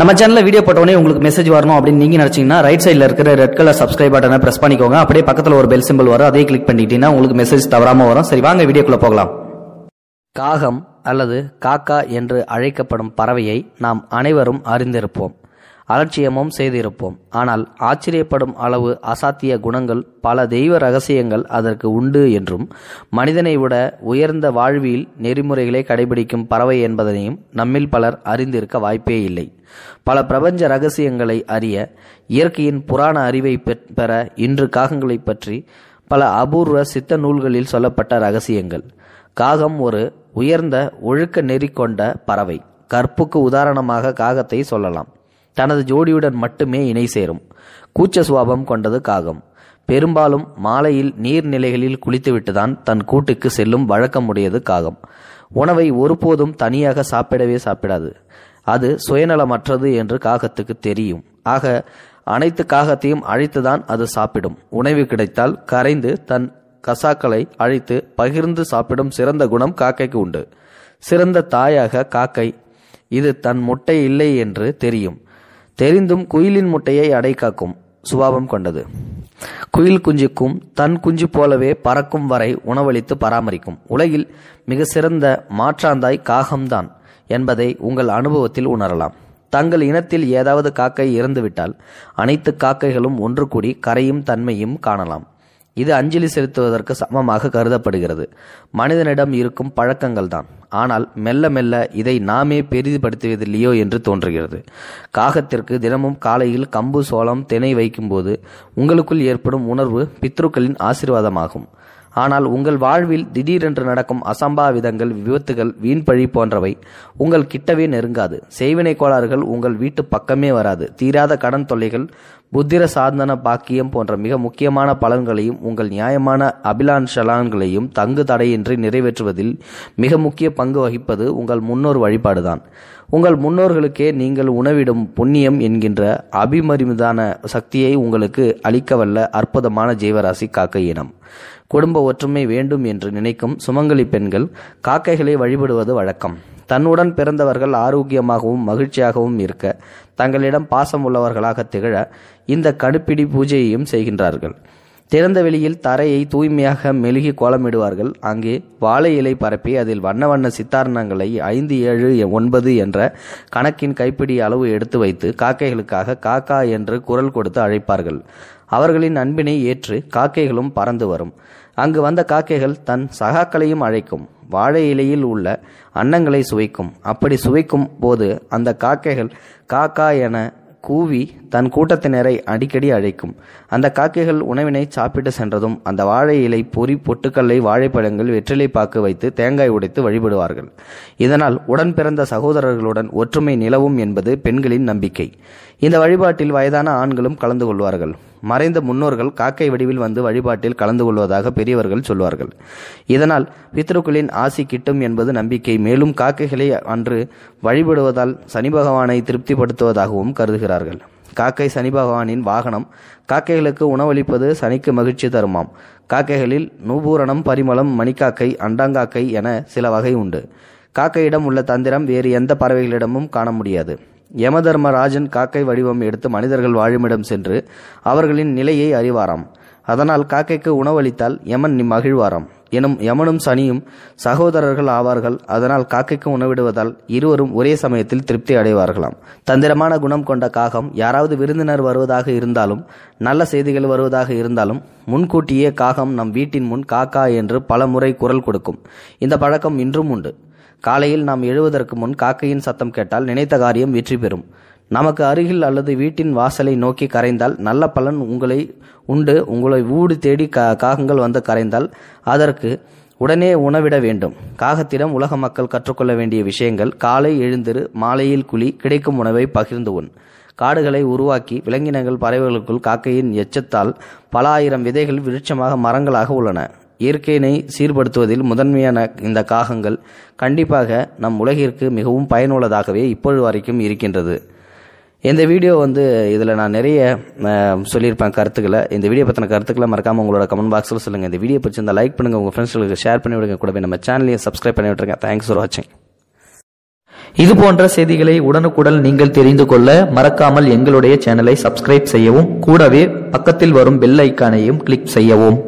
நம்ம சேனல்ல வீடியோ போட்டோடனே உங்களுக்கு மெசேஜ் வரணும் அப்படின்னு நீங்கள் நினைச்சீங்கன்னா ரைட் சைடில் இருக்கிற ரெட் கலர் சப்ஸ்கிரைப் பட்டனை பிரஸ் பண்ணிக்கோங்க அப்படியே பக்கத்தில் ஒரு பெல் சிம்பிள் வரும் அதே கிளிக் பண்ணிக்கிட்டீங்கன்னா உங்களுக்கு மெசேஜ் தவறாம வரும் சரி வாங்க வீடியோக்குள்ள போகலாம் காகம் அல்லது காக்கா என்று அழைக்கப்படும் பறவையை நாம் அனைவரும் அறிந்திருப்போம் அலட்சியமும் செய்திருப்போம் ஆனால் ஆச்சரியப்படும் அளவு அசாத்திய குணங்கள் பல தெய்வ ரகசியங்கள் அதற்கு உண்டு என்றும் மனிதனை விட உயர்ந்த வாழ்வியல் நெறிமுறைகளை கடைபிடிக்கும் பறவை என்பதனையும் நம்மில் பலர் அறிந்திருக்க வாய்ப்பே இல்லை பல பிரபஞ்ச ரகசியங்களை அறிய இயற்கையின் புராண அறிவை பெற இன்று காகங்களை பற்றி பல அபூர்வ சித்த நூல்களில் சொல்லப்பட்ட ரகசியங்கள் காகம் ஒரு உயர்ந்த ஒழுக்க நெறி கொண்ட பறவை கற்புக்கு உதாரணமாக காகத்தை சொல்லலாம் தனது ஜோடியுடன் மட்டுமே இணை சேரும் கூச்ச சுவாபம் கொண்டது காகம் பெரும்பாலும் மாலையில் நீர்நிலைகளில் குளித்துவிட்டுதான் தன் கூட்டுக்கு செல்லும் வழக்கமுடையது காகம் உணவை ஒருபோதும் தனியாக சாப்பிடவே சாப்பிடாது அது சுயநலமற்றது என்று காகத்துக்கு தெரியும் ஆக அனைத்து காகத்தையும் அழைத்துதான் அது சாப்பிடும் உணவு கிடைத்தால் கரைந்து தன் கசாக்களை அழைத்து பகிர்ந்து சாப்பிடும் சிறந்த குணம் காக்கைக்கு உண்டு சிறந்த தாயாக காக்கை இது தன் முட்டை இல்லை என்று தெரியும் தெரிந்தும் குயிலின் முட்டையை அடை காக்கும் சுபாவம் கொண்டது குயில் குஞ்சுக்கும் தன் குஞ்சு போலவே பறக்கும் வரை உணவளித்து பராமரிக்கும் உலகில் மிக சிறந்த மாற்றாந்தாய் காகம்தான் என்பதை உங்கள் அனுபவத்தில் உணரலாம் தங்கள் இனத்தில் ஏதாவது காக்கை இறந்துவிட்டால் அனைத்து காக்கைகளும் ஒன்று கூடி கரையும் தன்மையும் காணலாம் இது அஞ்சலி செலுத்துவதற்கு சமமாக கருதப்படுகிறது மனிதனிடம் இருக்கும் பழக்கங்கள் தான் ஆனால் மெல்ல மெல்ல இதை நாமே பெரிதுபடுத்துவதில்லையோ என்று தோன்றுகிறது காகத்திற்கு தினமும் காலையில் கம்பு சோளம் திணை வைக்கும்போது உங்களுக்குள் ஏற்படும் உணர்வு பித்ருக்களின் ஆசிர்வாதமாகும் ஆனால் உங்கள் வாழ்வில் திடீரென்று நடக்கும் அசம்பாவிதங்கள் விபத்துகள் வீண்பழி போன்றவை உங்கள் கிட்டவே நெருங்காது செய்வினை கோளாறுகள் உங்கள் வீட்டு பக்கமே வராது தீராத கடன் தொல்லைகள் புத்திர சாதன பாக்கியம் போன்ற மிக முக்கியமான பலன்களையும் உங்கள் நியாயமான அபிலான்ஷலான்களையும் தங்கு தடையின்றி நிறைவேற்றுவதில் மிக முக்கிய பங்கு வகிப்பது உங்கள் முன்னோர் வழிபாடுதான் உங்கள் முன்னோர்களுக்கே நீங்கள் உணவிடும் புண்ணியம் என்கின்ற அபிமரிமிதான சக்தியை உங்களுக்கு அளிக்கவல்ல அற்புதமான ஜீவராசி காக்கை இனம் குடும்ப ஒற்றுமை வேண்டும் என்று நினைக்கும் சுமங்கலி பெண்கள் காக்கைகளை வழிபடுவது வழக்கம் தன்னுடன் பிறந்தவர்கள் ஆரோக்கியமாகவும் மகிழ்ச்சியாகவும் இருக்க தங்களிடம் பாசம் உள்ளவர்களாக திகழ இந்த கடுப்பிடி பூஜையையும் செய்கின்றார்கள் திறந்த வெளியில் தரையை தூய்மையாக மெழுகி கோலமிடுவார்கள் அங்கே வாழை இலை பரப்பி அதில் வண்ண வண்ண சித்தாரணங்களை ஐந்து ஏழு ஒன்பது என்ற கணக்கின் கைப்பிடி அளவு எடுத்து வைத்து காக்கைகளுக்காக காக்கா என்று குரல் கொடுத்து அழைப்பார்கள் அவர்களின் அன்பினை ஏற்று காக்கைகளும் பறந்து வரும் அங்கு வந்த காக்கைகள் தன் சகாக்களையும் அழைக்கும் வாழை இலையில் உள்ள அன்னங்களை சுவைக்கும் அப்படி சுவைக்கும் போது அந்த காக்கைகள் காக்கா என கூவி தன் கூட்டத்தினரை அடிக்கடி அழைக்கும் அந்த காக்கைகள் உணவினை சாப்பிட்டு சென்றதும் அந்த வாழை இலை பொறி பொட்டுக்கல்லை வாழைப்பழங்கள் வெற்றிலை பாக்கு வைத்து தேங்காய் உடைத்து வழிபடுவார்கள் இதனால் உடன் பிறந்த சகோதரர்களுடன் ஒற்றுமை நிலவும் என்பது பெண்களின் நம்பிக்கை இந்த வழிபாட்டில் வயதான ஆண்களும் கலந்து கொள்வார்கள் மறைந்த முன்னோர்கள் காக்கை வடிவில் வந்து வழிபாட்டில் கலந்து கொள்வதாக பெரியவர்கள் சொல்வார்கள் இதனால் பித்ருக்களின் ஆசி கிட்டும் என்பது நம்பிக்கை மேலும் காக்கைகளை அன்று வழிபடுவதால் சனி பகவானை திருப்திப்படுத்துவதாகவும் கருதுகிறார்கள் காக்கை சனி பகவானின் வாகனம் காக்கைகளுக்கு உணவளிப்பது சனிக்கு மகிழ்ச்சி தருமாம் காக்கைகளில் நூபூரணம் பரிமளம் மணிக்காக்கை அண்டாங்காக்கை என சில வகை உண்டு காக்கையிடம் உள்ள தந்திரம் வேறு எந்த பறவைகளிடமும் காண முடியாது யமதர்மராஜன் காக்கை வடிவம் எடுத்து மனிதர்கள் வாழுமிடம் சென்று அவர்களின் நிலையை அறிவாராம் அதனால் காக்கைக்கு உணவளித்தால் யமன் மகிழ்வாராம் எனும் யமனும் சனியும் சகோதரர்கள் ஆவார்கள் அதனால் காக்கைக்கு உணவிடுவதால் இருவரும் ஒரே சமயத்தில் திருப்தி அடைவார்களாம் தந்திரமான குணம் கொண்ட காகம் யாராவது விருந்தினர் வருவதாக இருந்தாலும் நல்ல செய்திகள் வருவதாக இருந்தாலும் முன்கூட்டியே காகம் நம் வீட்டின் முன் காக்கா என்று பல முறை குரல் கொடுக்கும் இந்த பழக்கம் இன்றும் உண்டு காலையில் நாம் எழுவதற்கு முன் காக்கையின் சத்தம் கேட்டால் நினைத்த காரியம் வெற்றி பெறும் நமக்கு அருகில் அல்லது வீட்டின் வாசலை நோக்கி கரைந்தால் நல்ல பலன் உங்களை உண்டு உங்களை ஊடு தேடி காகங்கள் வந்து கரைந்தால் அதற்கு உடனே உணவிட வேண்டும் காகத்திடம் உலக மக்கள் கற்றுக்கொள்ள வேண்டிய விஷயங்கள் காலை எழுந்திரு மாலையில் குழி கிடைக்கும் உணவை பகிர்ந்து உண் காடுகளை உருவாக்கி விலங்கினங்கள் பறவைகளுக்குள் காக்கையின் எச்சத்தால் பல ஆயிரம் விதைகள் விருட்சமாக மரங்களாக உள்ளன இயற்கையினை சீர்படுத்துவதில் முதன்மையான இந்த காகங்கள் கண்டிப்பாக நம் உலகிற்கு மிகவும் பயனுள்ளதாகவே இப்பொழுது வரைக்கும் இருக்கின்றது இந்த வீடியோ வந்து இதில் நான் நிறைய சொல்லியிருப்பேன் கருத்துக்களை இந்த வீடியோ பற்றின கருத்துக்களை மறக்காமல் உங்களோட கமெண்ட் பாக்ஸில் சொல்லுங்கள் இந்த வீடியோ பிடிச்சிருந்தா லைக் பண்ணுங்கள் உங்கள் ஃப்ரெண்ட்ஸ்களுக்கு ஷேர் பண்ணி விடுங்க கூடவே நம்ம சேனலையும் சப்ஸ்கிரைப் பண்ணி விட்டுருங்க தேங்க்ஸ் ஃபார் வாட்சிங் இது போன்ற செய்திகளை உடனுக்குடன் நீங்கள் தெரிந்து கொள்ள மறக்காமல் எங்களுடைய சேனலை சப்ஸ்கிரைப் செய்யவும் கூடவே பக்கத்தில் வரும் பெல் ஐக்கானையும் கிளிக் செய்யவும்